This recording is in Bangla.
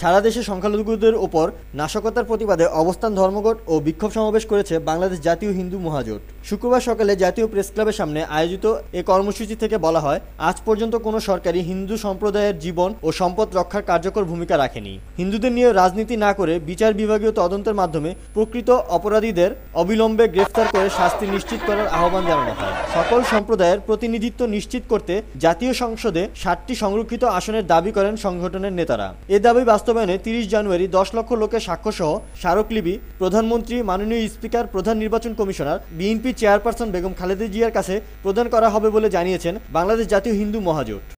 সারা দেশে সংখ্যালঘুদের ওপর নাশকতার প্রতিবাদে অবস্থান ধর্মঘট ও বিক্ষোভ সমাবেশ করেছে বাংলাদেশ জাতীয় হিন্দু মহাজোট শুক্রবার সকালে জাতীয় প্রেস ক্লাবের সামনে আয়োজিত এ কর্মসূচি থেকে বলা হয় আজ পর্যন্ত কোনো সরকারি হিন্দু সম্প্রদায়ের জীবন ও সম্পদ রক্ষার কার্যকর ভূমিকা রাখেনি হিন্দুদের নিয়ে রাজনীতি না করে বিচার বিভাগীয় তদন্তের মাধ্যমে প্রকৃত অপরাধীদের অবিলম্বে গ্রেফতার করে শাস্তি নিশ্চিত করার আহ্বান জানানো হয় সকল সম্প্রদায়ের প্রতিনিধিত্ব নিশ্চিত করতে জাতীয় সংসদে ষাটটি সংরক্ষিত আসনের দাবি করেন সংগঠনের নেতারা এ দাবি বাস্তব বাস্তবায়নে তিরিশ জানুয়ারি দশ লক্ষ লোকের সাক্ষ্য সহ স্মারকলিপি প্রধানমন্ত্রী মাননীয় স্পিকার প্রধান নির্বাচন commissioner BNP chairperson Begum Khaleda জিয়ার কাছে প্রদান করা হবে বলে জানিয়েছেন বাংলাদেশ জাতীয় হিন্দু মহাজোট